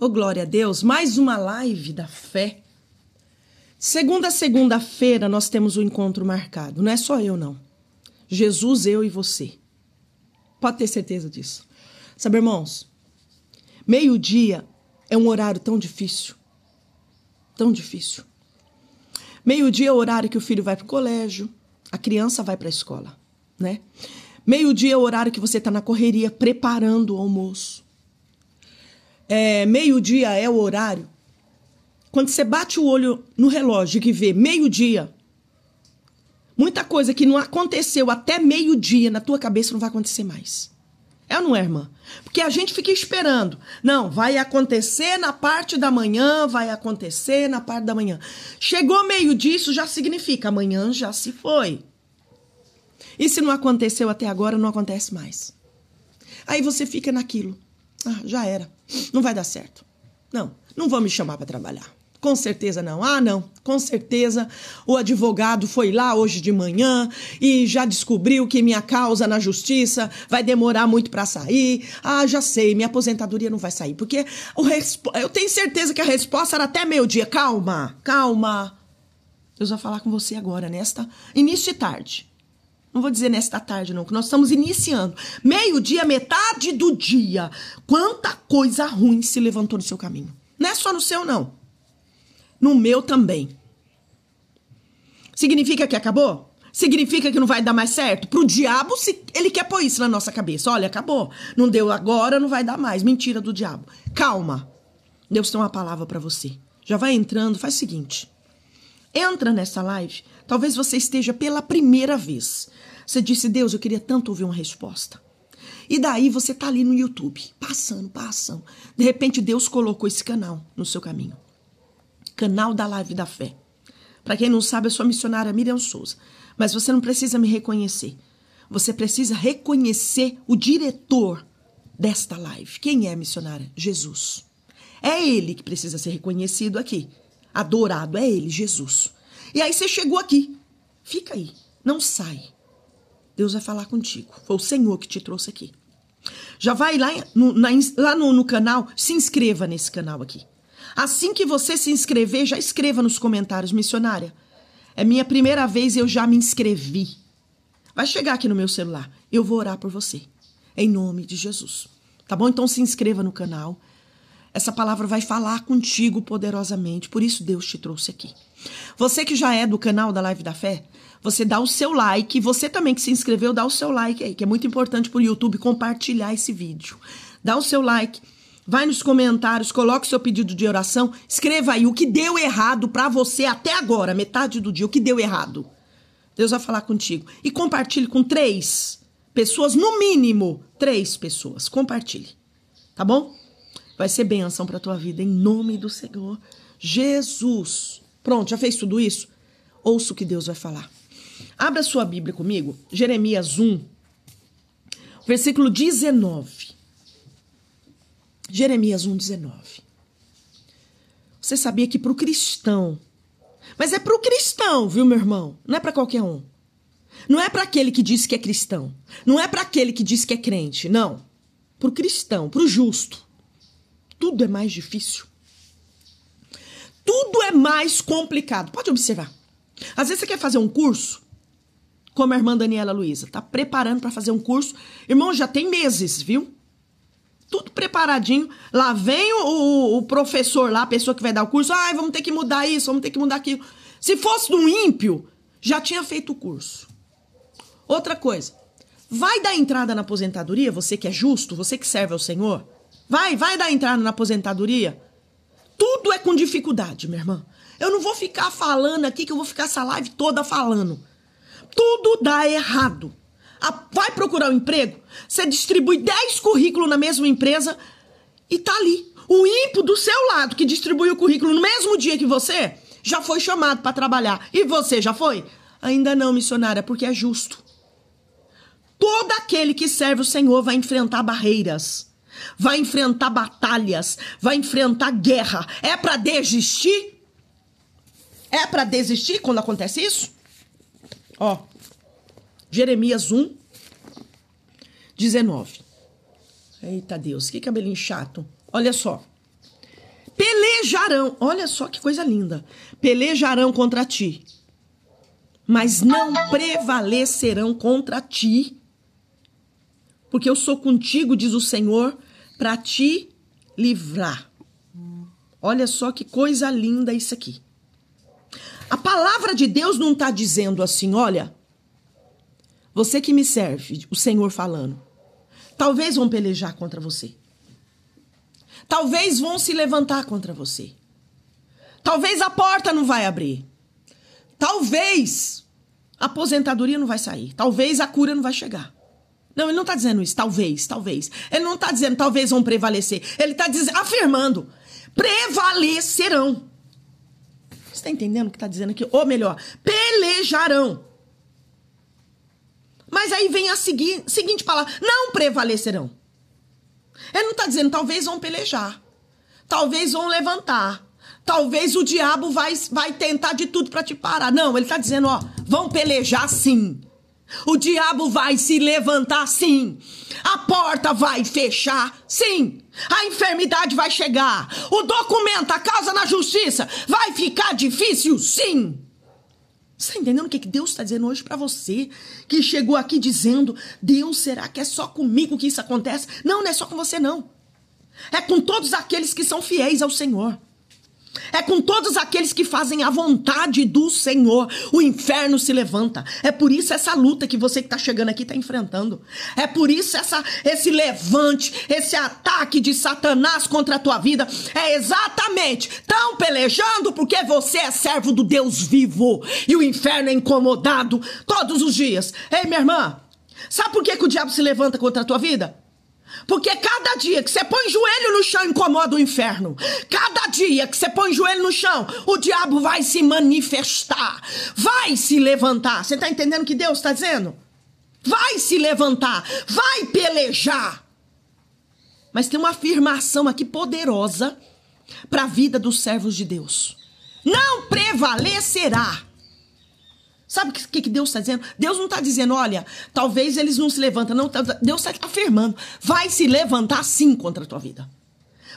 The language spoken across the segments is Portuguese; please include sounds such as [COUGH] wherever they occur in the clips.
Oh, glória a Deus! Mais uma live da fé. Segunda segunda-feira nós temos o um encontro marcado. Não é só eu, não. Jesus, eu e você. Pode ter certeza disso. Sabe, irmãos, meio-dia é um horário tão difícil. Tão difícil. Meio-dia é o horário que o filho vai para o colégio, a criança vai para a escola, né? Meio-dia é o horário que você está na correria preparando o almoço é, meio-dia é o horário, quando você bate o olho no relógio e vê meio-dia, muita coisa que não aconteceu até meio-dia na tua cabeça não vai acontecer mais. É ou não é, irmã? Porque a gente fica esperando. Não, vai acontecer na parte da manhã, vai acontecer na parte da manhã. Chegou meio disso, já significa amanhã já se foi. E se não aconteceu até agora, não acontece mais. Aí você fica naquilo. Ah, já era. Não vai dar certo. Não, não vão me chamar para trabalhar. Com certeza não. Ah, não, com certeza o advogado foi lá hoje de manhã e já descobriu que minha causa na justiça vai demorar muito para sair. Ah, já sei, minha aposentadoria não vai sair. Porque eu tenho certeza que a resposta era até meio-dia. Calma, calma. Deus vai falar com você agora, nesta início de tarde. Não vou dizer nesta tarde, não, que nós estamos iniciando. Meio-dia, metade do dia. Quanta coisa ruim se levantou no seu caminho. Não é só no seu, não. No meu também. Significa que acabou? Significa que não vai dar mais certo? Pro diabo, se ele quer pôr isso na nossa cabeça. Olha, acabou. Não deu agora, não vai dar mais. Mentira do diabo. Calma. Deus tem uma palavra para você. Já vai entrando, faz o seguinte. Entra nessa live Talvez você esteja pela primeira vez. Você disse, Deus, eu queria tanto ouvir uma resposta. E daí você está ali no YouTube, passando, passando. De repente Deus colocou esse canal no seu caminho. Canal da Live da Fé. Para quem não sabe, eu sou a missionária Miriam Souza. Mas você não precisa me reconhecer. Você precisa reconhecer o diretor desta live. Quem é a missionária? Jesus. É ele que precisa ser reconhecido aqui. Adorado é ele, Jesus. E aí você chegou aqui. Fica aí, não sai. Deus vai falar contigo. Foi o Senhor que te trouxe aqui. Já vai lá no, na, lá no, no canal, se inscreva nesse canal aqui. Assim que você se inscrever, já escreva nos comentários, missionária. É minha primeira vez, eu já me inscrevi. Vai chegar aqui no meu celular. Eu vou orar por você. Em nome de Jesus. Tá bom? Então se inscreva no canal. Essa palavra vai falar contigo poderosamente. Por isso Deus te trouxe aqui. Você que já é do canal da Live da Fé, você dá o seu like. Você também que se inscreveu, dá o seu like aí, que é muito importante para o YouTube compartilhar esse vídeo. Dá o seu like. Vai nos comentários, coloque seu pedido de oração, escreva aí o que deu errado para você até agora, metade do dia, o que deu errado. Deus vai falar contigo. E compartilhe com três pessoas, no mínimo três pessoas. Compartilhe, tá bom? vai ser bênção para a tua vida, em nome do Senhor Jesus. Pronto, já fez tudo isso? Ouça o que Deus vai falar. Abra sua Bíblia comigo, Jeremias 1, versículo 19. Jeremias 1, 19. Você sabia que para o cristão, mas é para o cristão, viu, meu irmão? Não é para qualquer um. Não é para aquele que diz que é cristão. Não é para aquele que diz que é crente. Não. Para o cristão, para o justo tudo é mais difícil. Tudo é mais complicado. Pode observar. Às vezes você quer fazer um curso, como a irmã Daniela Luiza, tá preparando para fazer um curso. Irmão, já tem meses, viu? Tudo preparadinho. Lá vem o, o professor lá, a pessoa que vai dar o curso. Ai, ah, vamos ter que mudar isso, vamos ter que mudar aquilo. Se fosse um ímpio, já tinha feito o curso. Outra coisa, vai dar entrada na aposentadoria, você que é justo, você que serve ao Senhor? Vai, vai dar entrada na aposentadoria. Tudo é com dificuldade, minha irmã. Eu não vou ficar falando aqui que eu vou ficar essa live toda falando. Tudo dá errado. vai procurar um emprego, você distribui 10 currículos na mesma empresa e tá ali. O ímpio do seu lado que distribui o currículo no mesmo dia que você já foi chamado para trabalhar. E você já foi? Ainda não, missionária, porque é justo. Todo aquele que serve o Senhor vai enfrentar barreiras vai enfrentar batalhas, vai enfrentar guerra. É para desistir? É para desistir quando acontece isso? Ó, Jeremias 1, 19. Eita Deus, que cabelinho chato. Olha só. Pelejarão, olha só que coisa linda. Pelejarão contra ti, mas não prevalecerão contra ti, porque eu sou contigo, diz o Senhor, para te livrar. Olha só que coisa linda isso aqui. A palavra de Deus não está dizendo assim, olha, você que me serve, o Senhor falando. Talvez vão pelejar contra você. Talvez vão se levantar contra você. Talvez a porta não vai abrir. Talvez a aposentadoria não vai sair. Talvez a cura não vai chegar. Não, ele não está dizendo isso, talvez, talvez. Ele não está dizendo talvez vão prevalecer. Ele está afirmando, prevalecerão. Você está entendendo o que está dizendo aqui? Ou melhor, pelejarão. Mas aí vem a segui seguinte palavra: não prevalecerão. Ele não está dizendo talvez vão pelejar, talvez vão levantar, talvez o diabo vai, vai tentar de tudo para te parar. Não, ele está dizendo: ó, vão pelejar sim. O diabo vai se levantar, sim. A porta vai fechar, sim. A enfermidade vai chegar. O documento, a causa na justiça vai ficar difícil, sim. Você está entendendo o que Deus está dizendo hoje para você? Que chegou aqui dizendo: Deus, será que é só comigo que isso acontece? Não, não é só com você, não. É com todos aqueles que são fiéis ao Senhor. É com todos aqueles que fazem a vontade do Senhor. O inferno se levanta. É por isso essa luta que você que está chegando aqui está enfrentando. É por isso essa, esse levante, esse ataque de Satanás contra a tua vida. É exatamente. Estão pelejando porque você é servo do Deus vivo. E o inferno é incomodado todos os dias. Ei, minha irmã, sabe por que, que o diabo se levanta contra a tua vida? Porque cada dia que você põe joelho no chão incomoda o inferno. Cada dia que você põe joelho no chão, o diabo vai se manifestar. Vai se levantar. Você está entendendo o que Deus está dizendo? Vai se levantar. Vai pelejar. Mas tem uma afirmação aqui poderosa para a vida dos servos de Deus. Não prevalecerá Sabe o que, que Deus está dizendo? Deus não está dizendo, olha, talvez eles não se levantem. Não, tá, Deus está afirmando. Vai se levantar sim contra a tua vida.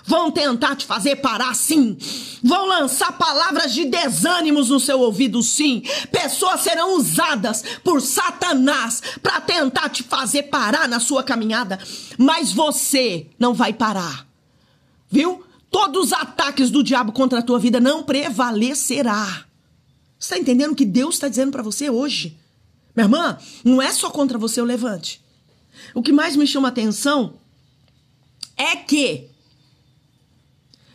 Vão tentar te fazer parar sim. Vão lançar palavras de desânimos no seu ouvido sim. Pessoas serão usadas por Satanás para tentar te fazer parar na sua caminhada. Mas você não vai parar. Viu? Todos os ataques do diabo contra a tua vida não prevalecerá. Você está entendendo o que Deus está dizendo para você hoje? Minha irmã, não é só contra você o levante. O que mais me chama atenção é que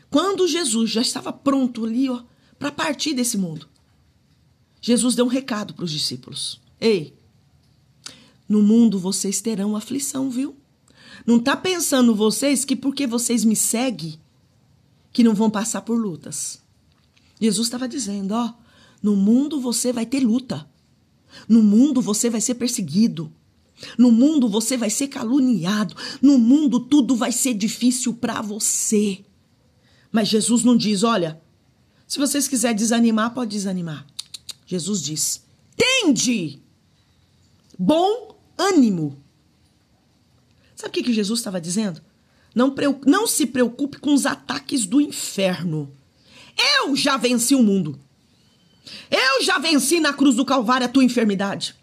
quando Jesus já estava pronto ali, ó, para partir desse mundo, Jesus deu um recado para os discípulos. Ei, no mundo vocês terão aflição, viu? Não tá pensando vocês que porque vocês me seguem, que não vão passar por lutas. Jesus estava dizendo, ó, no mundo você vai ter luta. No mundo você vai ser perseguido. No mundo você vai ser caluniado. No mundo tudo vai ser difícil para você. Mas Jesus não diz, olha, se vocês quiserem desanimar, pode desanimar. Jesus diz: tende bom ânimo. Sabe o que, que Jesus estava dizendo? Não, não se preocupe com os ataques do inferno. Eu já venci o mundo. Eu já venci na cruz do Calvário a tua enfermidade.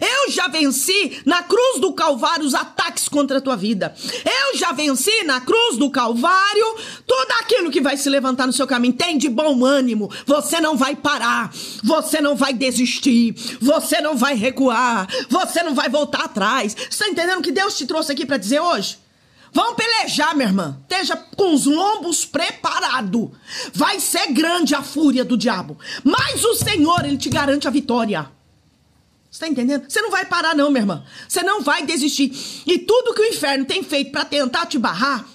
Eu já venci na cruz do Calvário os ataques contra a tua vida. Eu já venci na cruz do Calvário tudo aquilo que vai se levantar no seu caminho. Tem de bom ânimo. Você não vai parar. Você não vai desistir. Você não vai recuar. Você não vai voltar atrás. Você está entendendo o que Deus te trouxe aqui para dizer hoje? Vão pelejar, minha irmã. Esteja com os lombos preparado. Vai ser grande a fúria do diabo. Mas o Senhor, ele te garante a vitória. Você tá entendendo? Você não vai parar não, minha irmã. Você não vai desistir. E tudo que o inferno tem feito para tentar te barrar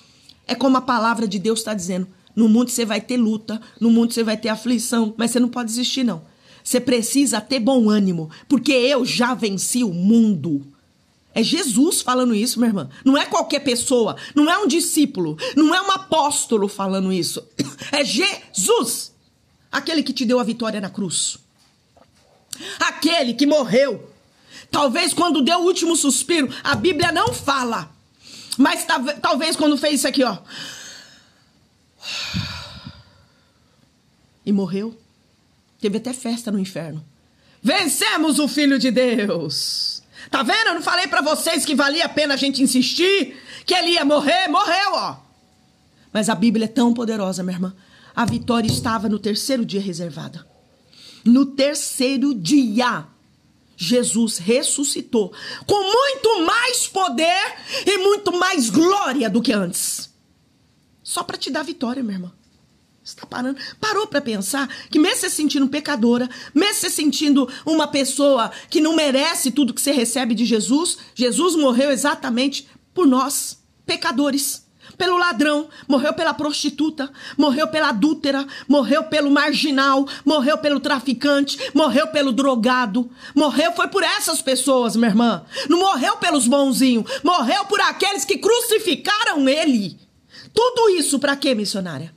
é como a palavra de Deus está dizendo. No mundo você vai ter luta, no mundo você vai ter aflição, mas você não pode desistir não. Você precisa ter bom ânimo, porque eu já venci o mundo. É Jesus falando isso, minha irmã. Não é qualquer pessoa, não é um discípulo, não é um apóstolo falando isso. [CLEARS THROAT] É Jesus, aquele que te deu a vitória na cruz. Aquele que morreu. Talvez quando deu o último suspiro, a Bíblia não fala. Mas talvez quando fez isso aqui, ó. E morreu. Teve até festa no inferno. Vencemos o Filho de Deus. Tá vendo? Eu não falei para vocês que valia a pena a gente insistir, que ele ia morrer, morreu, ó. Mas a Bíblia é tão poderosa, minha irmã. A vitória estava no terceiro dia reservada. No terceiro dia, Jesus ressuscitou com muito mais poder e muito mais glória do que antes. Só para te dar vitória, minha irmã está parando. Parou para pensar que, mesmo se sentindo pecadora, mesmo se sentindo uma pessoa que não merece tudo que você recebe de Jesus, Jesus morreu exatamente por nós, pecadores. Pelo ladrão, morreu pela prostituta, morreu pela adúltera, morreu pelo marginal, morreu pelo traficante, morreu pelo drogado. Morreu foi por essas pessoas, minha irmã. Não morreu pelos bonzinhos, morreu por aqueles que crucificaram ele. Tudo isso para quê, missionária?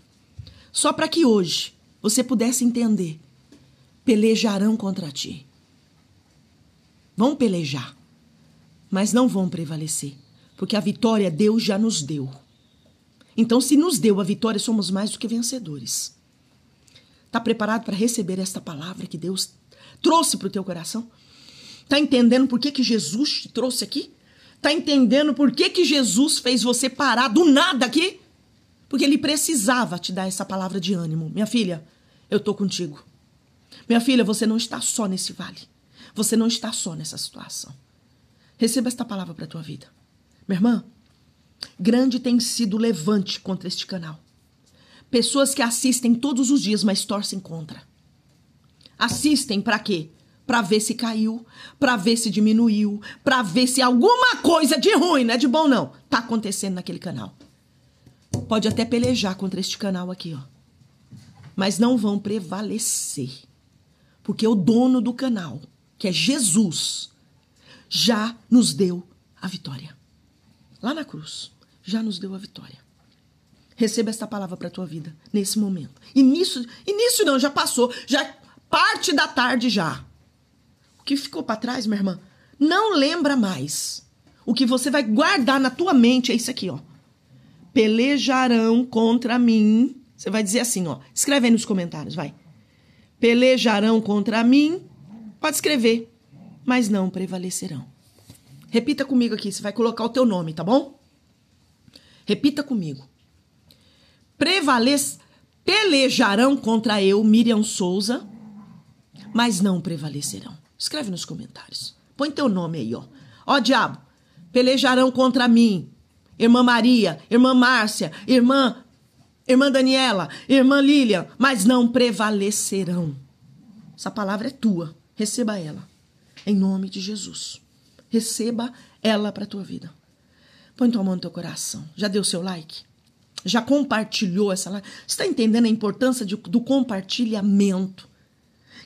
só para que hoje você pudesse entender. Pelejarão contra ti. Vão pelejar, mas não vão prevalecer, porque a vitória Deus já nos deu. Então, se nos deu a vitória, somos mais do que vencedores. Está preparado para receber esta palavra que Deus trouxe para o teu coração? Está entendendo por que, que Jesus te trouxe aqui? Está entendendo por que, que Jesus fez você parar do nada aqui? porque ele precisava te dar essa palavra de ânimo. Minha filha, eu tô contigo. Minha filha, você não está só nesse vale. Você não está só nessa situação. Receba esta palavra para tua vida. Minha irmã, grande tem sido o levante contra este canal. Pessoas que assistem todos os dias, mas torcem contra. Assistem para quê? Para ver se caiu, para ver se diminuiu, para ver se alguma coisa de ruim, não é de bom não, tá acontecendo naquele canal. Pode até pelejar contra este canal aqui, ó. Mas não vão prevalecer. Porque o dono do canal, que é Jesus, já nos deu a vitória. Lá na cruz, já nos deu a vitória. Receba esta palavra para tua vida nesse momento. Início, início não, já passou, já parte da tarde já. O que ficou para trás, minha irmã, não lembra mais. O que você vai guardar na tua mente é isso aqui, ó pelejarão contra mim. Você vai dizer assim, ó. Escreve aí nos comentários, vai. Pelejarão contra mim. Pode escrever, mas não prevalecerão. Repita comigo aqui, você vai colocar o teu nome, tá bom? Repita comigo. Prevalece, pelejarão contra eu, Miriam Souza, mas não prevalecerão. Escreve nos comentários. Põe teu nome aí, ó. Ó diabo, pelejarão contra mim, irmã Maria, irmã Márcia, irmã irmã Daniela, irmã Lilian, mas não prevalecerão. Essa palavra é tua. Receba ela. Em nome de Jesus. Receba ela para a tua vida. Põe tua mão no teu coração. Já deu seu like? Já compartilhou essa live? Você está entendendo a importância de, do compartilhamento?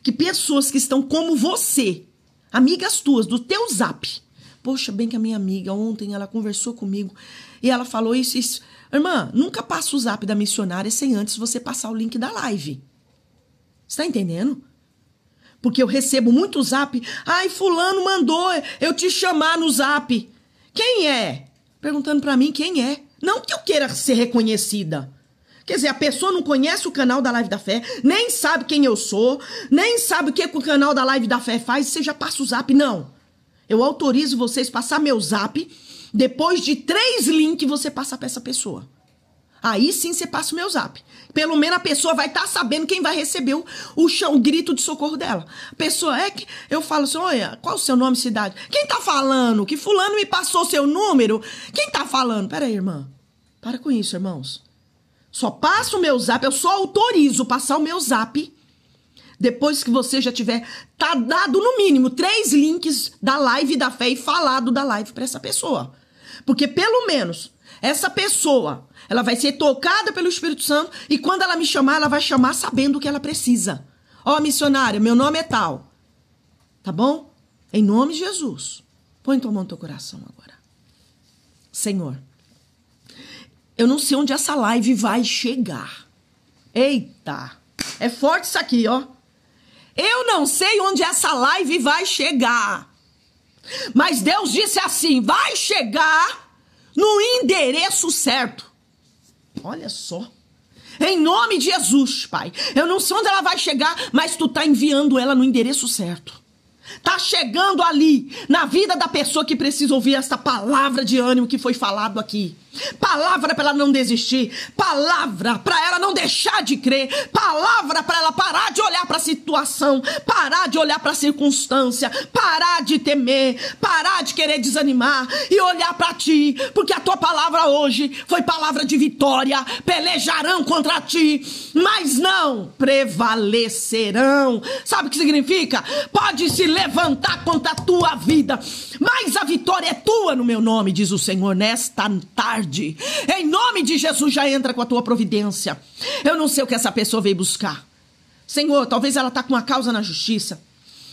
Que pessoas que estão como você, amigas tuas, do teu zap, Poxa, bem que a minha amiga ontem ela conversou comigo e ela falou isso, isso. Irmã, nunca passa o zap da missionária sem antes você passar o link da live. Está entendendo? Porque eu recebo muito zap. Ai, fulano mandou eu te chamar no zap. Quem é? Perguntando para mim quem é. Não que eu queira ser reconhecida. Quer dizer, a pessoa não conhece o canal da Live da Fé, nem sabe quem eu sou, nem sabe o que, o canal da Live da Fé faz, você já passa o zap, não. Eu autorizo vocês passar meu zap. Depois de três links, você passa para essa pessoa. Aí sim você passa o meu zap. Pelo menos a pessoa vai estar tá sabendo quem vai receber o, o, chão, o grito de socorro dela. pessoa é que. Eu falo assim: olha, qual o seu nome, cidade? Quem tá falando? Que Fulano me passou seu número? Quem tá falando? Pera aí, irmã. Para com isso, irmãos. Só passa o meu zap, eu só autorizo passar o meu zap depois que você já tiver, tá dado no mínimo três links da live da fé e falado da live para essa pessoa. Porque pelo menos essa pessoa, ela vai ser tocada pelo Espírito Santo e quando ela me chamar, ela vai chamar sabendo o que ela precisa. Ó, oh, missionária, meu nome é tal. Tá bom? Em nome de Jesus. Põe tua mão no teu coração agora. Senhor, eu não sei onde essa live vai chegar. Eita! É forte isso aqui, ó. Eu não sei onde essa live vai chegar. Mas Deus disse assim: vai chegar no endereço certo. Olha só. Em nome de Jesus, Pai. Eu não sei onde ela vai chegar, mas tu tá enviando ela no endereço certo. Tá chegando ali na vida da pessoa que precisa ouvir esta palavra de ânimo que foi falado aqui. Palavra para ela não desistir, palavra para ela não deixar de crer, palavra para ela parar de olhar para a situação, parar de olhar para a circunstância, parar de temer, parar de querer desanimar e olhar para ti, porque a tua palavra hoje foi palavra de vitória. Pelejarão contra ti, mas não prevalecerão. Sabe o que significa? Pode se levantar contra a tua vida. Mas a vitória é tua no meu nome, diz o Senhor, nesta tarde. Em nome de Jesus, já entra com a tua providência. Eu não sei o que essa pessoa veio buscar. Senhor, talvez ela está com uma causa na justiça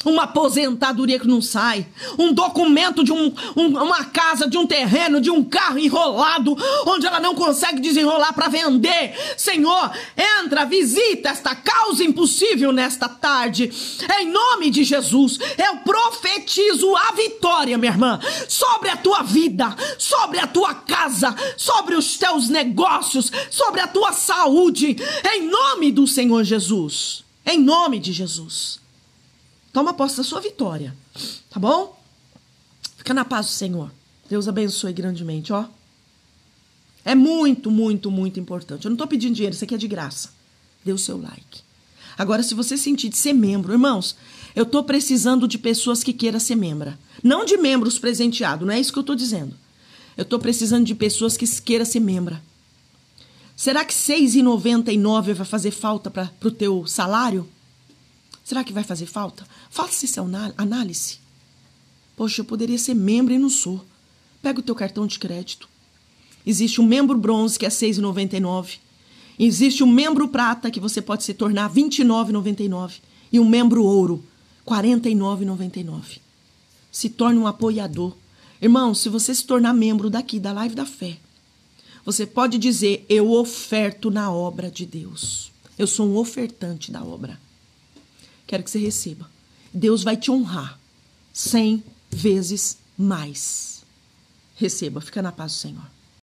uma aposentadoria que não sai, um documento de um, um, uma casa, de um terreno, de um carro enrolado, onde ela não consegue desenrolar para vender. Senhor, entra, visita esta causa impossível nesta tarde. Em nome de Jesus, eu profetizo a vitória, minha irmã, sobre a tua vida, sobre a tua casa, sobre os teus negócios, sobre a tua saúde. Em nome do Senhor Jesus. Em nome de Jesus. Toma posse da sua vitória, tá bom? Fica na paz do Senhor. Deus abençoe grandemente, ó. É muito, muito, muito importante. Eu não tô pedindo dinheiro, isso aqui é de graça. Dê o seu like. Agora, se você sentir de ser membro, irmãos, eu tô precisando de pessoas que queiram ser membra. Não de membros presenteados, não é isso que eu tô dizendo. Eu tô precisando de pessoas que queiram ser membra. Será que R$6,99 vai fazer falta para o teu salário? Será que vai fazer falta? Faça essa análise. Poxa, eu poderia ser membro e não sou. Pega o teu cartão de crédito. Existe um membro bronze que é R$ 6,99. Existe um membro prata que você pode se tornar R$ 29,99. E um membro ouro, R$ 49,99. Se torne um apoiador. Irmão, se você se tornar membro daqui, da Live da Fé, você pode dizer: Eu oferto na obra de Deus. Eu sou um ofertante da obra quero que você receba. Deus vai te honrar cem vezes mais. Receba, fica na paz do Senhor.